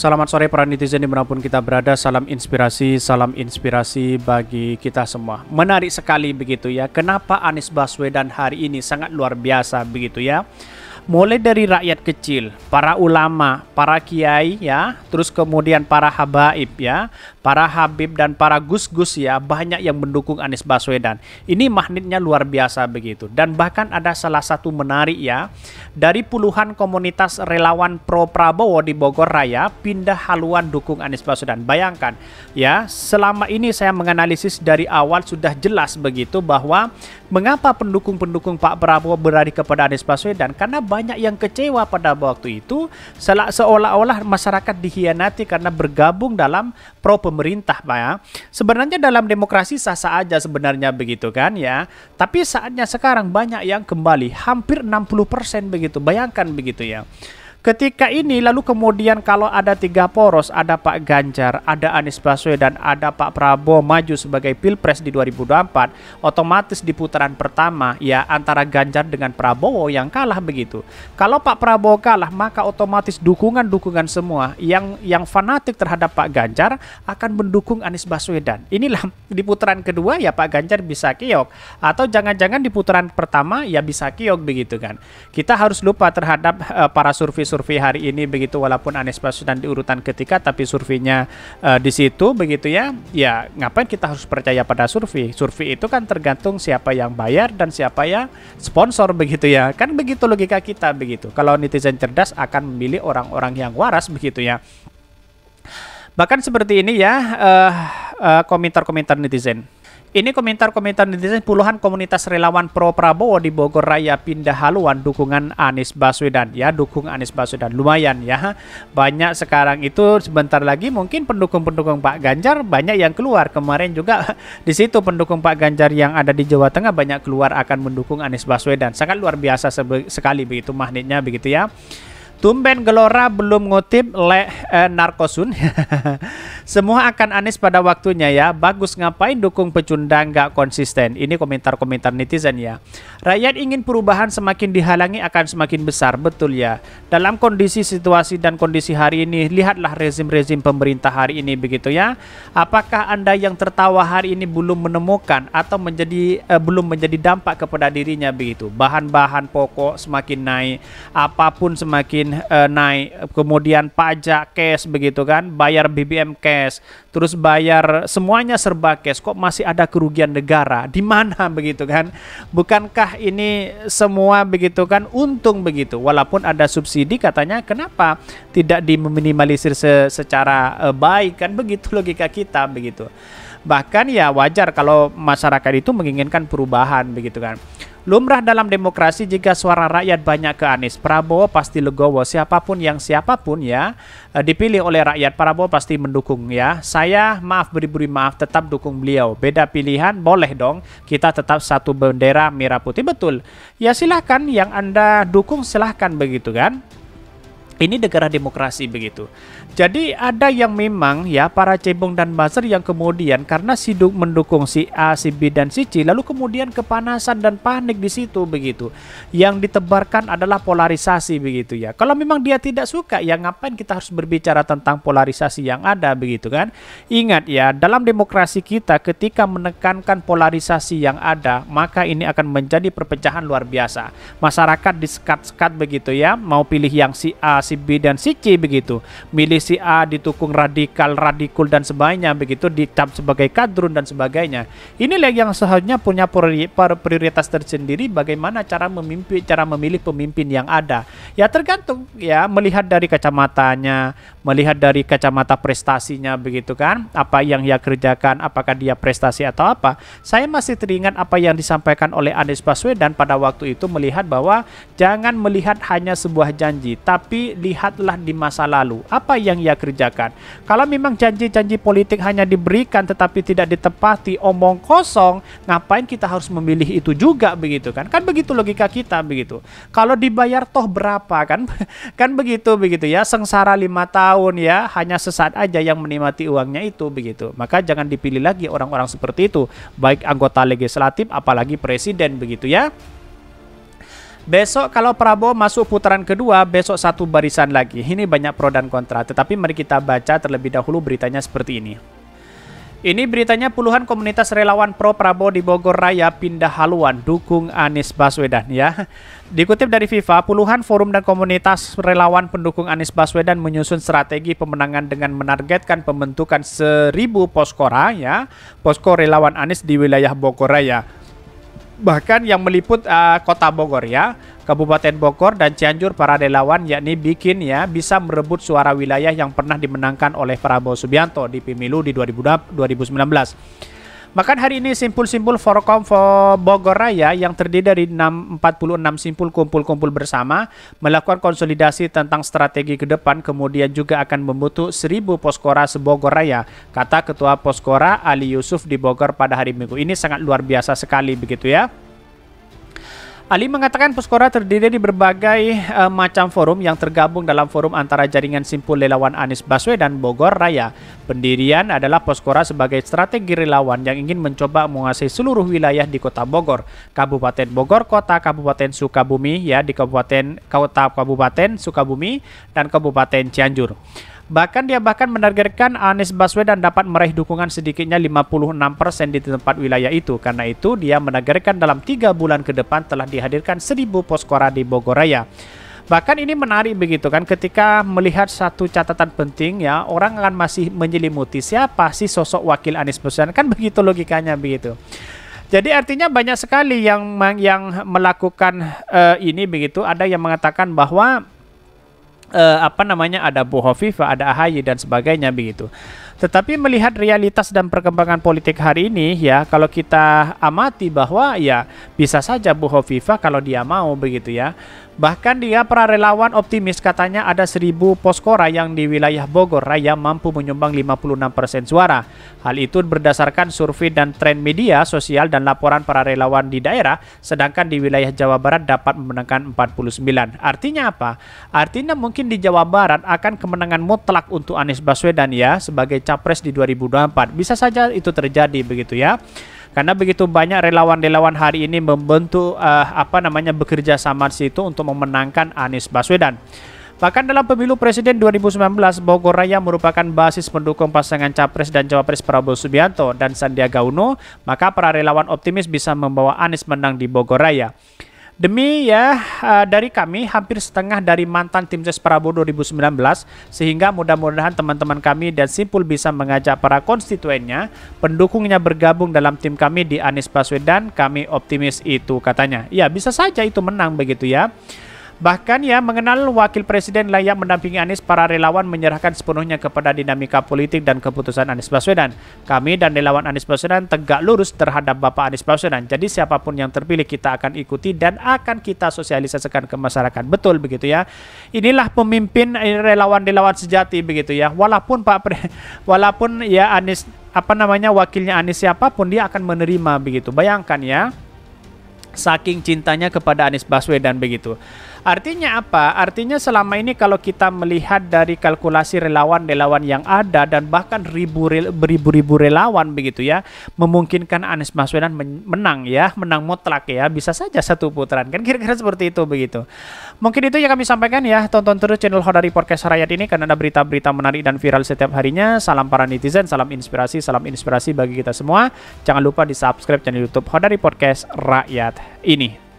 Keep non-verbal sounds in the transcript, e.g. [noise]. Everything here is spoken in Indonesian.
Selamat sore para netizen dimanapun kita berada, salam inspirasi, salam inspirasi bagi kita semua. Menarik sekali begitu ya, kenapa Anies Baswedan hari ini sangat luar biasa begitu ya. Mulai dari rakyat kecil, para ulama, para kiai ya, terus kemudian para habaib ya, para Habib dan para Gus-Gus ya banyak yang mendukung Anies Baswedan. Ini magnetnya luar biasa begitu. Dan bahkan ada salah satu menarik ya, dari puluhan komunitas relawan pro Prabowo di Bogor Raya pindah haluan dukung Anies Baswedan. Bayangkan ya, selama ini saya menganalisis dari awal sudah jelas begitu bahwa mengapa pendukung-pendukung Pak Prabowo berlari kepada Anies Baswedan karena banyak yang kecewa pada waktu itu seolah-olah masyarakat dihianati karena bergabung dalam pro pemerintah Pak ya. Sebenarnya dalam demokrasi sah-sah aja sebenarnya begitu kan ya. Tapi saatnya sekarang banyak yang kembali hampir 60% begitu. Bayangkan begitu ya. Ketika ini lalu kemudian kalau ada tiga poros, ada Pak Ganjar, ada Anies Baswedan, ada Pak Prabowo maju sebagai Pilpres di 2024, otomatis di putaran pertama ya antara Ganjar dengan Prabowo yang kalah begitu. Kalau Pak Prabowo kalah, maka otomatis dukungan-dukungan semua yang yang fanatik terhadap Pak Ganjar akan mendukung Anies Baswedan. Inilah [laughs] di putaran kedua ya Pak Ganjar bisa kiok atau jangan-jangan di putaran pertama ya bisa kiok begitu kan. Kita harus lupa terhadap uh, para survei survei hari ini begitu walaupun Anies Baswedan di urutan ketiga tapi surveinya uh, di situ begitu ya ya ngapain kita harus percaya pada survei survei itu kan tergantung siapa yang bayar dan siapa yang sponsor begitu ya kan begitu logika kita begitu kalau netizen cerdas akan memilih orang-orang yang waras begitu ya bahkan seperti ini ya eh, eh, komentar-komentar uh, uh, komentar -komentar netizen ini komentar-komentar netizen puluhan komunitas relawan pro Prabowo di Bogor Raya pindah haluan dukungan Anies Baswedan ya dukung Anies Baswedan lumayan ya banyak sekarang itu sebentar lagi mungkin pendukung-pendukung Pak Ganjar banyak yang keluar kemarin juga [laughs] di situ pendukung Pak Ganjar yang ada di Jawa Tengah banyak keluar akan mendukung Anies Baswedan sangat luar biasa sekali begitu magnetnya begitu ya. Tumben Gelora belum ngutip le eh, Narkosun [laughs] Semua akan Anies pada waktunya ya. Bagus ngapain dukung pecundang gak konsisten. Ini komentar-komentar netizen ya. Rakyat ingin perubahan semakin dihalangi akan semakin besar. Betul ya. Dalam kondisi situasi dan kondisi hari ini, lihatlah rezim-rezim pemerintah hari ini begitu ya. Apakah Anda yang tertawa hari ini belum menemukan atau menjadi eh, belum menjadi dampak kepada dirinya begitu. Bahan-bahan pokok semakin naik, apapun semakin eh, naik. Kemudian pajak cash begitu kan, bayar BBM cash cash, terus bayar semuanya serba cash, kok masih ada kerugian negara? [laughs] Di mana begitu kan? Bukankah ini semua begitu kan untung begitu? Walaupun ada subsidi katanya kenapa tidak diminimalisir secara eh, baik kan begitu logika kita begitu bahkan ya wajar kalau masyarakat itu menginginkan perubahan begitu kan Lumrah dalam demokrasi jika suara rakyat banyak ke Anies Prabowo pasti legowo siapapun yang siapapun ya eh, dipilih oleh rakyat Prabowo pasti mendukung ya. Saya maaf beri-beri maaf tetap dukung beliau. Beda pilihan boleh dong. Kita tetap satu bendera merah putih betul. Ya silahkan yang Anda dukung silahkan begitu kan ini negara demokrasi begitu. Jadi ada yang memang ya para cebong dan buzzer yang kemudian karena siduk mendukung si A, si B dan si C lalu kemudian kepanasan dan panik di situ begitu. Yang ditebarkan adalah polarisasi begitu ya. Kalau memang dia tidak suka ya ngapain kita harus berbicara tentang polarisasi yang ada begitu kan? Ingat ya, dalam demokrasi kita ketika menekankan polarisasi yang ada, maka ini akan menjadi perpecahan luar biasa. Masyarakat disekat-sekat begitu ya, mau pilih yang si A, si si B dan si C begitu. Milisi A ditukung radikal, radikul dan sebagainya begitu dicap sebagai kadrun dan sebagainya. Inilah yang seharusnya punya prioritas tersendiri bagaimana cara memimpin, cara memilih pemimpin yang ada. Ya tergantung ya melihat dari kacamatanya, melihat dari kacamata prestasinya begitu kan. Apa yang ia kerjakan, apakah dia prestasi atau apa. Saya masih teringat apa yang disampaikan oleh Anies Baswedan pada waktu itu melihat bahwa jangan melihat hanya sebuah janji, tapi lihatlah di masa lalu apa yang ia kerjakan. Kalau memang janji-janji politik hanya diberikan tetapi tidak ditepati, omong kosong, ngapain kita harus memilih itu juga begitu kan? Kan begitu logika kita begitu. Kalau dibayar toh berapa kan? [laughs] kan begitu begitu ya, sengsara lima tahun ya, hanya sesaat aja yang menikmati uangnya itu begitu. Maka jangan dipilih lagi orang-orang seperti itu, baik anggota legislatif apalagi presiden begitu ya. Besok kalau Prabowo masuk putaran kedua, besok satu barisan lagi. Ini banyak pro dan kontra, tetapi mari kita baca terlebih dahulu beritanya seperti ini. Ini beritanya puluhan komunitas relawan pro Prabowo di Bogor Raya pindah haluan dukung Anies Baswedan ya. Dikutip dari FIFA, puluhan forum dan komunitas relawan pendukung Anies Baswedan menyusun strategi pemenangan dengan menargetkan pembentukan seribu poskora ya, posko relawan Anies di wilayah Bogor Raya bahkan yang meliput uh, kota Bogor ya, Kabupaten Bogor dan Cianjur para relawan yakni bikin ya bisa merebut suara wilayah yang pernah dimenangkan oleh Prabowo Subianto di pemilu di 2019. Bahkan hari ini simpul-simpul Forkom Bogor Raya yang terdiri dari 46 simpul kumpul-kumpul bersama melakukan konsolidasi tentang strategi ke depan kemudian juga akan membutuh 1000 poskora se-Bogor Raya, kata Ketua Poskora Ali Yusuf di Bogor pada hari Minggu. Ini sangat luar biasa sekali begitu ya. Ali mengatakan Puskora terdiri di berbagai uh, macam forum yang tergabung dalam forum antara jaringan simpul relawan Anies Baswedan Bogor Raya. Pendirian adalah Puskora sebagai strategi relawan yang ingin mencoba menguasai seluruh wilayah di Kota Bogor, Kabupaten Bogor Kota, Kabupaten Sukabumi ya di Kabupaten Kota Kabupaten Sukabumi dan Kabupaten Cianjur. Bahkan dia bahkan menargetkan uh, Anies Baswedan dapat meraih dukungan sedikitnya 56% di tempat wilayah itu. Karena itu dia menargetkan dalam tiga bulan ke depan telah dihadirkan 1000 poskora di Bogoraya Bahkan ini menarik begitu kan ketika melihat satu catatan penting ya orang akan masih menyelimuti siapa sih sosok wakil Anies Baswedan kan begitu logikanya begitu. Jadi artinya banyak sekali yang yang melakukan uh, ini begitu ada yang mengatakan bahwa eh, apa namanya ada Bu Hovifa, ada AHY dan sebagainya begitu. Tetapi melihat realitas dan perkembangan politik hari ini ya, kalau kita amati bahwa ya bisa saja Bu Hovifa kalau dia mau begitu ya, Bahkan dia para relawan optimis katanya ada 1000 poskora yang di wilayah Bogor Raya mampu menyumbang 56% suara. Hal itu berdasarkan survei dan tren media sosial dan laporan para relawan di daerah, sedangkan di wilayah Jawa Barat dapat memenangkan 49. Artinya apa? Artinya mungkin di Jawa Barat akan kemenangan mutlak untuk Anies Baswedan ya sebagai capres di 2024. Bisa saja itu terjadi begitu ya. Karena begitu banyak relawan-relawan hari ini membentuk uh, apa namanya bekerja sama di situ untuk memenangkan Anies Baswedan. Bahkan dalam pemilu presiden 2019, Bogor Raya merupakan basis pendukung pasangan capres dan cawapres Prabowo Subianto dan Sandiaga Uno, maka para relawan optimis bisa membawa Anies menang di Bogor Raya. Demi ya uh, dari kami hampir setengah dari mantan tim ses Prabowo 2019 sehingga mudah-mudahan teman-teman kami dan Simpul bisa mengajak para konstituennya, pendukungnya bergabung dalam tim kami di Anies Baswedan. Kami optimis itu katanya. Ya bisa saja itu menang begitu ya. Bahkan ya mengenal wakil presiden layak mendampingi Anies, para relawan menyerahkan sepenuhnya kepada dinamika politik dan keputusan Anies Baswedan. Kami dan relawan Anies Baswedan tegak lurus terhadap Bapak Anies Baswedan. Jadi siapapun yang terpilih kita akan ikuti dan akan kita sosialisasikan ke masyarakat. Betul begitu ya. Inilah pemimpin eh, relawan-relawan sejati begitu ya. Walaupun Pak Pre, [laughs] walaupun ya Anies apa namanya wakilnya Anies siapapun dia akan menerima begitu. Bayangkan ya. Saking cintanya kepada Anies Baswedan begitu. Artinya apa? Artinya selama ini kalau kita melihat dari kalkulasi relawan-relawan yang ada dan bahkan ribu-ribu relawan begitu ya, memungkinkan Anies Baswedan menang ya, menang mutlak ya, bisa saja satu putaran kan kira-kira seperti itu begitu. Mungkin itu yang kami sampaikan ya, tonton terus channel Report Podcast Rakyat ini karena ada berita-berita menarik dan viral setiap harinya. Salam para netizen, salam inspirasi, salam inspirasi bagi kita semua. Jangan lupa di subscribe channel YouTube Report Podcast Rakyat ini.